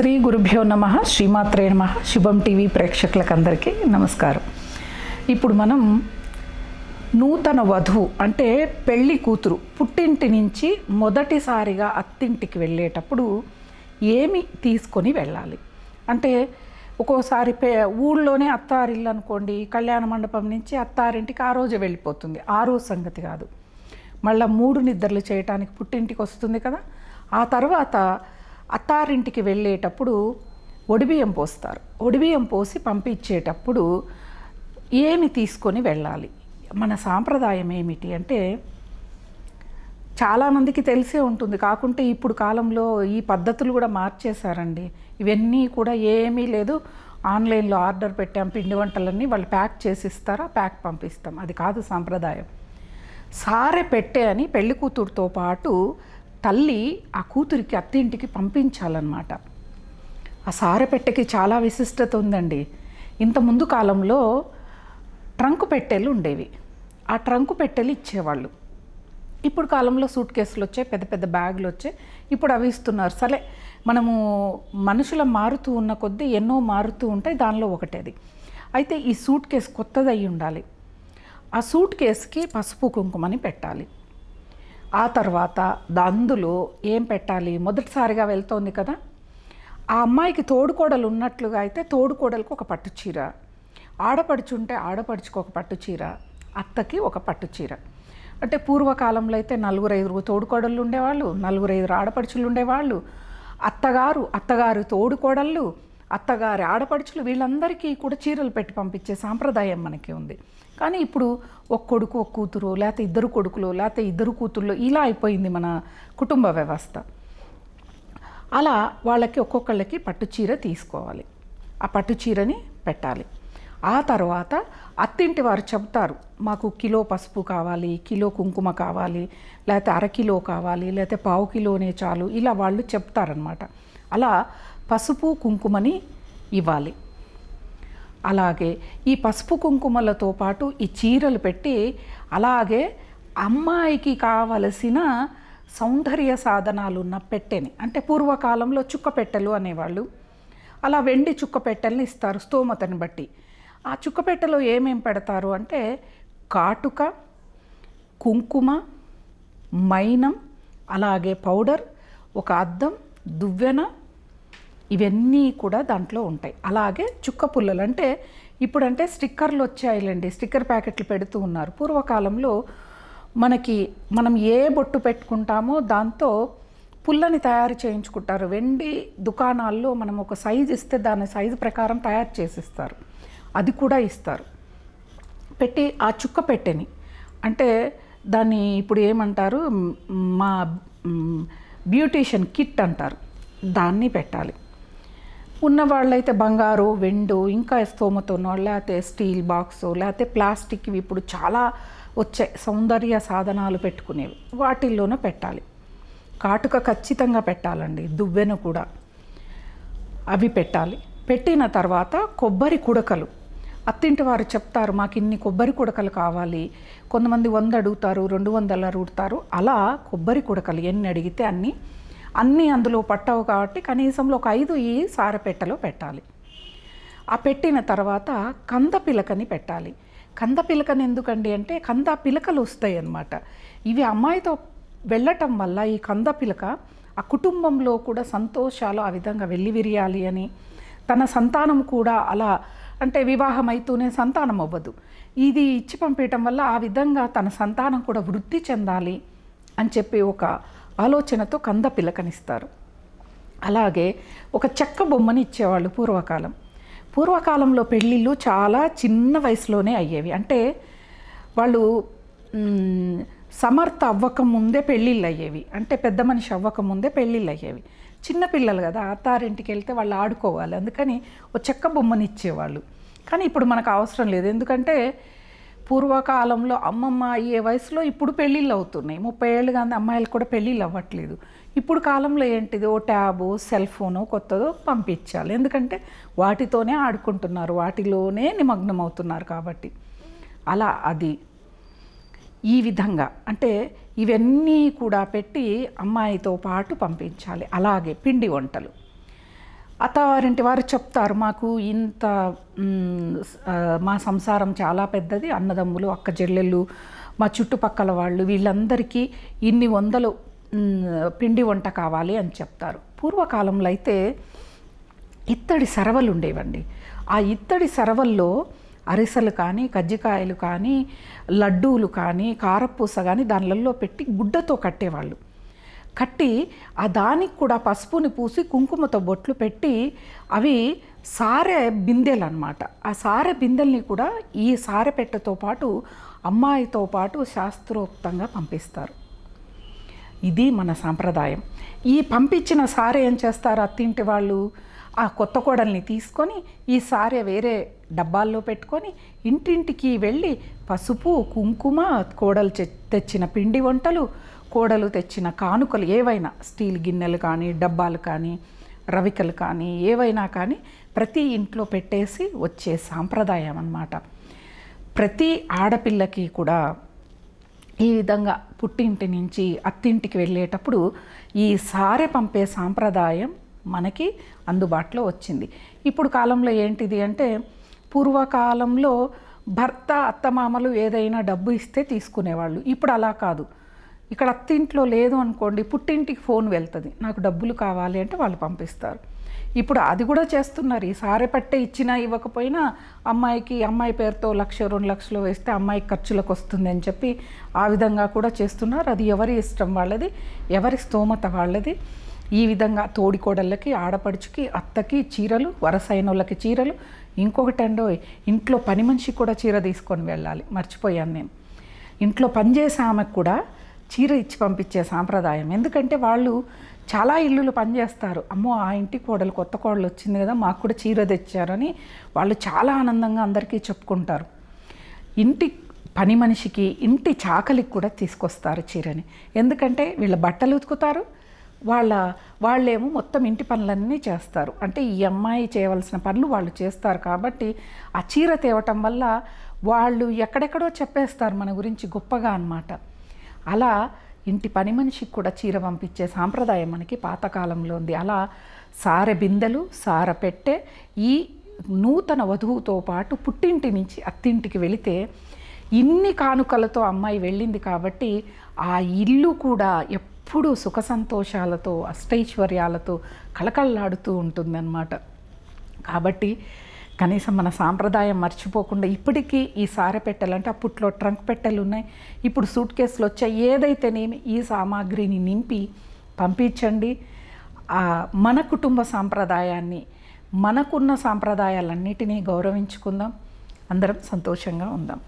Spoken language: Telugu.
శ్రీ గురుభ్యో నమ శ్రీమాత్రే నమ శుభం టీవీ ప్రేక్షకులకందరికీ నమస్కారం ఇప్పుడు మనం నూతన వధువు అంటే పెళ్ళి కూతురు పుట్టింటి నుంచి మొదటిసారిగా అత్తింటికి వెళ్ళేటప్పుడు ఏమి తీసుకొని వెళ్ళాలి అంటే ఒక్కోసారి పే ఊళ్ళోనే అత్తారిల్లు అనుకోండి కళ్యాణ మండపం నుంచి అత్తారింటికి ఆ రోజు వెళ్ళిపోతుంది ఆ రోజు సంగతి కాదు మళ్ళీ మూడు నిద్రలు చేయటానికి పుట్టింటికి వస్తుంది కదా ఆ తర్వాత అత్తారింటికి వెళ్ళేటప్పుడు ఒడిబియ్యం పోస్తారు ఒడిబియ్యం పోసి పంపించేటప్పుడు ఏమి తీసుకొని వెళ్ళాలి మన సాంప్రదాయం ఏమిటి అంటే చాలామందికి తెలిసే ఉంటుంది కాకుంటే ఇప్పుడు కాలంలో ఈ పద్ధతులు కూడా మార్చేశారండి ఇవన్నీ కూడా ఏమీ లేదు ఆన్లైన్లో ఆర్డర్ పెట్టాం పిండి వంటలన్నీ వాళ్ళు ప్యాక్ చేసి ఇస్తారా ప్యాక్ పంపిస్తాం అది కాదు సాంప్రదాయం సారే పెట్టే అని పెళ్లి కూతురుతో పాటు తల్లి ఆ కూతురికి అత్తింటికి పంపించాలన్నమాట ఆ సారపెట్టెకి చాలా విశిష్టత ఉందండి ఇంత ముందు కాలంలో ట్రంకు పెట్టెలు ఉండేవి ఆ ట్రంకు పెట్టెలు ఇచ్చేవాళ్ళు ఇప్పుడు కాలంలో సూట్ కేసులు వచ్చాయి పెద్ద పెద్ద బ్యాగులు వచ్చాయి ఇప్పుడు అవి ఇస్తున్నారు సరే మనము మనుషుల మారుతూ ఉన్న కొద్దీ ఎన్నో మారుతూ ఉంటాయి దానిలో ఒకటేది అయితే ఈ సూట్ కేసు కొత్తది అయి ఉండాలి ఆ సూట్ కేసుకి పసుపు కుంకుమని పెట్టాలి ఆ తర్వాత అందులో ఏం పెట్టాలి మొదటిసారిగా వెళ్తోంది కదా ఆ అమ్మాయికి తోడుకోడలు ఉన్నట్లుగా అయితే తోడుకోడలకు ఒక పట్టు చీర ఆడపడుచుంటే ఆడపడుచుకు ఒక పట్టు చీర అత్తకి ఒక పట్టు చీర అంటే పూర్వకాలంలో అయితే నలుగురు ఐదు తోడుకోడళ్ళు ఉండేవాళ్ళు నలుగురు ఆడపడుచులు ఉండేవాళ్ళు అత్తగారు అత్తగారు తోడుకోడళ్ళు అత్తగారి ఆడపడుచులు వీళ్ళందరికీ కూడా చీరలు పెట్టి పంపించే సాంప్రదాయం మనకి ఉంది కానీ ఇప్పుడు ఒక కొడుకు ఒక కూతురు లేకపోతే ఇద్దరు కొడుకులు లేకపోతే ఇద్దరు కూతుర్లు ఇలా అయిపోయింది మన కుటుంబ వ్యవస్థ అలా వాళ్ళకి ఒక్కొక్కళ్ళకి పట్టు చీర తీసుకోవాలి ఆ పట్టు చీరని పెట్టాలి ఆ తర్వాత అత్తింటి వారు చెబుతారు మాకు కిలో పసుపు కావాలి కిలో కుంకుమ కావాలి లేకపోతే అరకిలో కావాలి లేకపోతే పావు కిలోనే చాలు ఇలా వాళ్ళు చెప్తారనమాట అలా పసుపు కుంకుమని ఇవ్వాలి అలాగే ఈ పసుపు కుంకుమలతో పాటు ఈ చీరలు పెట్టి అలాగే అమ్మాయికి కావలసిన సౌందర్య సాధనాలు ఉన్న పెట్టెని అంటే పూర్వకాలంలో చుక్క పెట్టెలు అనేవాళ్ళు అలా వెండి చుక్క పెట్టెల్ని ఇస్తారు స్తోమతని బట్టి ఆ చుక్క పెట్టెలో ఏమేం పెడతారు అంటే కాటుక కుంకుమ మైనం అలాగే పౌడర్ ఒక అద్దం దువ్వెన ఇవన్నీ కూడా దాంట్లో ఉంటాయి అలాగే చుక్క పుల్లలు అంటే ఇప్పుడంటే స్టిక్కర్లు వచ్చాయిలండి స్టిక్కర్ ప్యాకెట్లు పెడుతూ ఉన్నారు పూర్వకాలంలో మనకి మనం ఏ బొట్టు పెట్టుకుంటామో దాంతో పుల్లని తయారు చేయించుకుంటారు వెండి దుకాణాల్లో మనం ఒక సైజు ఇస్తే దాని సైజు ప్రకారం తయారు చేసిస్తారు అది కూడా ఇస్తారు పెట్టి ఆ చుక్క పెట్టని అంటే దాన్ని ఇప్పుడు ఏమంటారు మా బ్యూటీషియన్ కిట్ అంటారు దాన్ని పెట్టాలి ఉన్న వాళ్ళైతే బంగారు వెండు ఇంకా స్తోమత ఉన్నవాళ్ళు లేకపోతే స్టీల్ బాక్స్ లేకపోతే ప్లాస్టిక్ ఇప్పుడు చాలా వచ్చే సౌందర్య సాధనాలు పెట్టుకునేవి వాటిల్లోనే పెట్టాలి కాటుక ఖచ్చితంగా పెట్టాలండి దువ్వెను కూడా అవి పెట్టాలి పెట్టిన తర్వాత కొబ్బరి కుడకలు అత్తింటి వారు చెప్తారు మాకు ఇన్ని కొబ్బరి కుడకలు కావాలి కొంతమంది వంద అడుగుతారు రెండు వందలు అడుగుతారు అలా కొబ్బరి కుడకలు ఎన్ని అడిగితే అన్నీ అన్నీ అందులో పట్టవు కాబట్టి కనీసంలో ఒక ఐదు ఈ సారపెట్టలో పెట్టాలి ఆ పెట్టిన తర్వాత కంద పిలకని పెట్టాలి కంద పిలకని ఎందుకండి అంటే కంద పిలకలు వస్తాయి అన్నమాట ఇవి అమ్మాయితో వెళ్ళటం వల్ల ఈ కంద పిలక ఆ కుటుంబంలో కూడా సంతోషాలు ఆ విధంగా వెళ్ళి విరియాలి అని తన సంతానం కూడా అలా అంటే వివాహం అవుతూనే సంతానం అవ్వదు ఇది ఇచ్చి పంపించటం వల్ల ఆ విధంగా తన సంతానం కూడా వృద్ధి చెందాలి అని చెప్పి ఒక ఆలోచనతో కంద పిలకనిస్తారు అలాగే ఒక చెక్క బొమ్మని ఇచ్చేవాళ్ళు పూర్వకాలం పూర్వకాలంలో పెళ్ళిళ్ళు చాలా చిన్న వయసులోనే అయ్యేవి అంటే వాళ్ళు సమర్థ అవ్వక ముందే పెళ్ళిళ్ళు అయ్యేవి అంటే పెద్ద మనిషి అవ్వక ముందే పెళ్ళిళ్ళు అయ్యేవి చిన్నపిల్లలు కదా అత్తారింటికి వెళ్తే వాళ్ళు ఆడుకోవాలి అందుకని ఓ చెక్క బొమ్మని ఇచ్చేవాళ్ళు కానీ ఇప్పుడు మనకు అవసరం లేదు ఎందుకంటే పూర్వకాలంలో అమ్మమ్మ అయ్యే వయసులో ఇప్పుడు పెళ్ళిళ్ళు అవుతున్నాయి ముప్పై ఏళ్ళు కానీ అమ్మాయిలు కూడా పెళ్ళిళ్ళు అవ్వట్లేదు ఇప్పుడు కాలంలో ఏంటిది ఓ ట్యాబు సెల్ ఫోను కొత్తదో పంపించాలి ఎందుకంటే వాటితోనే ఆడుకుంటున్నారు వాటిలోనే నిమగ్నం అవుతున్నారు కాబట్టి అలా అది ఈ విధంగా అంటే ఇవన్నీ కూడా పెట్టి అమ్మాయితో పాటు పంపించాలి అలాగే పిండి వంటలు అత్తవారింటి వారు చెప్తారు మాకు ఇంత మా సంసారం చాలా పెద్దది అన్నదమ్ములు అక్క చెల్లెళ్ళు మా చుట్టుపక్కల వాళ్ళు వీళ్ళందరికీ ఇన్ని వందలు పిండి వంట కావాలి అని చెప్తారు పూర్వకాలంలో అయితే ఇత్తడి సరవలు ఉండేవండి ఆ ఇత్తడి సరవల్లో అరిసెలు కానీ కజ్జికాయలు కానీ లడ్డూలు కానీ కారపూస కానీ దానిలలో పెట్టి గుడ్డతో కట్టేవాళ్ళు కట్టి ఆ దానికి కూడా పసుపుని పూసి కుంకుమతో బొట్లు పెట్టి అవి సారె బిందెలు అనమాట ఆ సారె బిందెల్ని కూడా ఈ సారె పెట్టతో పాటు అమ్మాయితో పాటు శాస్త్రోక్తంగా పంపిస్తారు ఇది మన సాంప్రదాయం ఈ పంపించిన సారే ఏం చేస్తారు అత్తింటి వాళ్ళు ఆ కొత్త కోడల్ని తీసుకొని ఈ సారే వేరే డబ్బాల్లో పెట్టుకొని ఇంటింటికి వెళ్ళి పసుపు కుంకుమ కోడలు తెచ్చిన పిండి వంటలు కోడలు తెచ్చిన కానుకలు ఏవైనా స్టీల్ గిన్నెలు కానీ డబ్బాలు కానీ రవికలు కానీ ఏవైనా కానీ ప్రతి ఇంట్లో పెట్టేసి వచ్చే సాంప్రదాయం అన్నమాట ప్రతి ఆడపిల్లకి కూడా ఈ విధంగా పుట్టింటి నుంచి అత్తింటికి వెళ్ళేటప్పుడు ఈ సారె పంపే సాంప్రదాయం మనకి అందుబాటులో వచ్చింది ఇప్పుడు కాలంలో ఏంటిది అంటే పూర్వకాలంలో భర్త అత్తమామలు ఏదైనా డబ్బు ఇస్తే తీసుకునేవాళ్ళు ఇప్పుడు అలా కాదు ఇక్కడ అత్తింట్లో లేదు అనుకోండి పుట్టింటికి ఫోన్ వెళ్తుంది నాకు డబ్బులు కావాలి అంటే వాళ్ళు పంపిస్తారు ఇప్పుడు అది కూడా చేస్తున్నారు ఈ సారె పట్టే ఇచ్చినా ఇవ్వకపోయినా అమ్మాయికి అమ్మాయి పేరుతో లక్ష రెండు లక్షలు వేస్తే అమ్మాయి ఖర్చులకు వస్తుంది అని చెప్పి ఆ విధంగా కూడా చేస్తున్నారు అది ఎవరి ఇష్టం వాళ్ళది ఎవరి స్తోమత వాళ్ళది ఈ విధంగా తోడికోడళ్ళకి ఆడపడుచుకి అత్తకి చీరలు వరసైన వాళ్ళకి చీరలు ఇంకొకటండో ఇంట్లో పని మనిషికి కూడా చీర తీసుకొని వెళ్ళాలి మర్చిపోయాను నేను ఇంట్లో పనిచేసే ఆమెకు కూడా చీర ఇచ్చి పంపించే సాంప్రదాయం ఎందుకంటే వాళ్ళు చాలా ఇల్లులు పనిచేస్తారు అమ్మో ఆ ఇంటి కోడలు కొత్త కోడలు వచ్చింది కదా మాకు కూడా చీర తెచ్చారని వాళ్ళు చాలా ఆనందంగా అందరికీ చెప్పుకుంటారు ఇంటి పని మనిషికి ఇంటి చాకలికి కూడా తీసుకొస్తారు చీరని ఎందుకంటే వీళ్ళ బట్టలు ఉతుకుతారు వాళ్ళ వాళ్ళేమో మొత్తం ఇంటి పనులన్నీ చేస్తారు అంటే ఈ అమ్మాయి చేయవలసిన పనులు వాళ్ళు చేస్తారు కాబట్టి ఆ చీర తేవటం వల్ల వాళ్ళు ఎక్కడెక్కడో చెప్పేస్తారు మన గురించి గొప్పగా అనమాట అలా ఇంటి పని మనిషికి కూడా చీర పంపించే సాంప్రదాయం మనకి పాతకాలంలో ఉంది అలా సార బిందెలు సార పెట్టె ఈ నూతన వధువుతో పాటు పుట్టింటి నుంచి అత్తింటికి వెళితే ఇన్ని కానుకలతో అమ్మాయి వెళ్ళింది కాబట్టి ఆ ఇల్లు కూడా ఎప్పుడూ సుఖ సంతోషాలతో అష్టైశ్వర్యాలతో కళకళలాడుతూ ఉంటుందన్నమాట కాబట్టి కనీసం మన సాంప్రదాయం మర్చిపోకుండా ఇప్పటికీ ఈ సారె పెట్టెలంటే అప్పట్లో ట్రంక్ పెట్టెలు ఉన్నాయి ఇప్పుడు సూట్ కేసులు వచ్చాయి ఏదైతేనేమి ఈ సామాగ్రిని నింపి పంపించండి మన కుటుంబ సాంప్రదాయాన్ని మనకున్న సాంప్రదాయాలన్నిటినీ గౌరవించుకుందాం అందరం సంతోషంగా ఉందాం